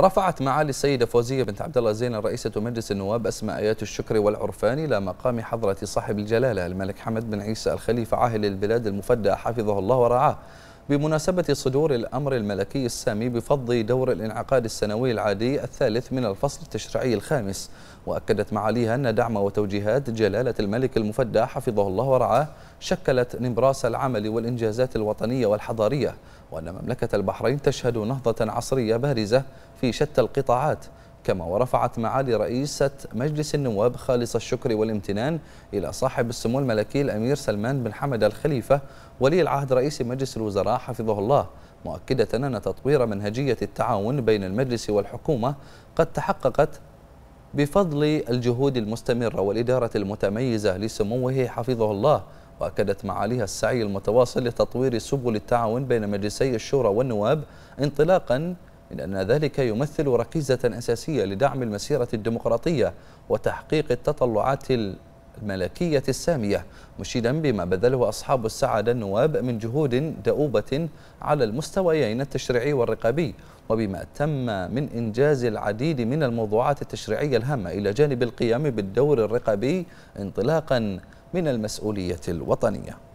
رفعت معالي السيدة فوزية بنت عبد الله زين رئيسة مجلس النواب أسماء آيات الشكر والعرفان إلى مقام حضرة صاحب الجلالة الملك حمد بن عيسى الخليفة عاهل البلاد المفدى حفظه الله ورعاه بمناسبة صدور الأمر الملكي السامي بفض دور الانعقاد السنوي العادي الثالث من الفصل التشريعي الخامس وأكدت معاليها أن دعم وتوجيهات جلالة الملك المفدى حفظه الله ورعاه شكلت نبراس العمل والإنجازات الوطنية والحضارية وأن مملكة البحرين تشهد نهضة عصرية بارزة في شتى القطاعات كما ورفعت معالي رئيسة مجلس النواب خالص الشكر والامتنان إلى صاحب السمو الملكي الأمير سلمان بن حمد الخليفة ولي العهد رئيس مجلس الوزراء حفظه الله مؤكدة أن تطوير منهجية التعاون بين المجلس والحكومة قد تحققت بفضل الجهود المستمرة والإدارة المتميزة لسموه حفظه الله وأكدت معاليها السعي المتواصل لتطوير سبل التعاون بين مجلسي الشورى والنواب انطلاقا من أن ذلك يمثل ركيزة أساسية لدعم المسيرة الديمقراطية وتحقيق التطلعات الملكية السامية مشيدا بما بذله أصحاب السعادة النواب من جهود دؤوبة على المستويين التشريعي والرقابي وبما تم من إنجاز العديد من الموضوعات التشريعية الهامة إلى جانب القيام بالدور الرقابي انطلاقا من المسؤولية الوطنية